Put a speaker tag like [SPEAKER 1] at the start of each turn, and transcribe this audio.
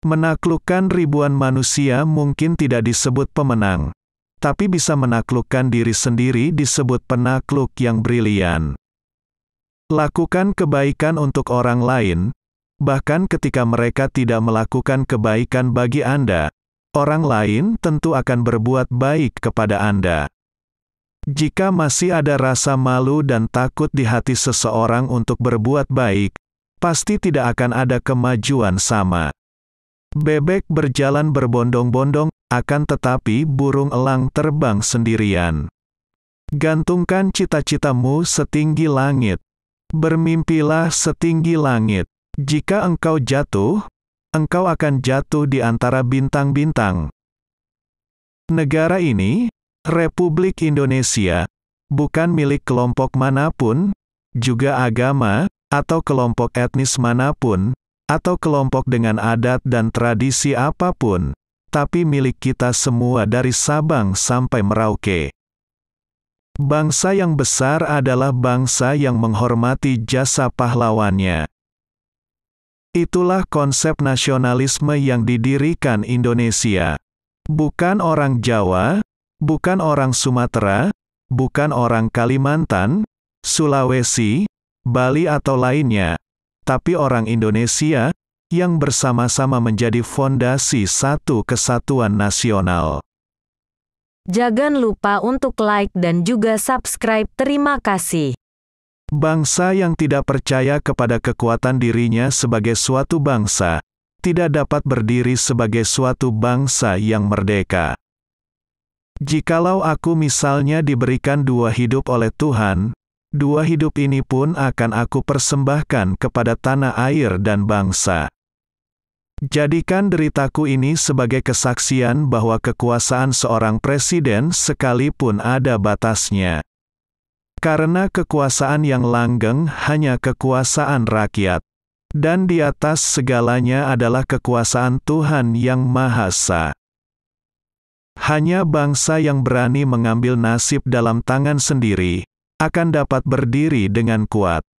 [SPEAKER 1] Menaklukkan ribuan manusia mungkin tidak disebut pemenang, tapi bisa menaklukkan diri sendiri disebut penakluk yang brilian. Lakukan kebaikan untuk orang lain, bahkan ketika mereka tidak melakukan kebaikan bagi Anda, orang lain tentu akan berbuat baik kepada Anda. Jika masih ada rasa malu dan takut di hati seseorang untuk berbuat baik, pasti tidak akan ada kemajuan sama. Bebek berjalan berbondong-bondong, akan tetapi burung elang terbang sendirian. Gantungkan cita-citamu setinggi langit. Bermimpilah setinggi langit. Jika engkau jatuh, engkau akan jatuh di antara bintang-bintang. Negara ini, Republik Indonesia, bukan milik kelompok manapun, juga agama, atau kelompok etnis manapun, atau kelompok dengan adat dan tradisi apapun, tapi milik kita semua dari Sabang sampai Merauke. Bangsa yang besar adalah bangsa yang menghormati jasa pahlawannya. Itulah konsep nasionalisme yang didirikan Indonesia. Bukan orang Jawa, bukan orang Sumatera, bukan orang Kalimantan, Sulawesi, Bali atau lainnya, tapi orang Indonesia, yang bersama-sama menjadi fondasi satu kesatuan nasional. Jangan lupa untuk like dan juga subscribe. Terima kasih. Bangsa yang tidak percaya kepada kekuatan dirinya sebagai suatu bangsa, tidak dapat berdiri sebagai suatu bangsa yang merdeka. Jikalau aku misalnya diberikan dua hidup oleh Tuhan, Dua hidup ini pun akan aku persembahkan kepada tanah air dan bangsa. Jadikan deritaku ini sebagai kesaksian bahwa kekuasaan seorang presiden sekalipun ada batasnya. Karena kekuasaan yang langgeng hanya kekuasaan rakyat. Dan di atas segalanya adalah kekuasaan Tuhan Yang Maha Esa. Hanya bangsa yang berani mengambil nasib dalam tangan sendiri, akan dapat berdiri dengan kuat.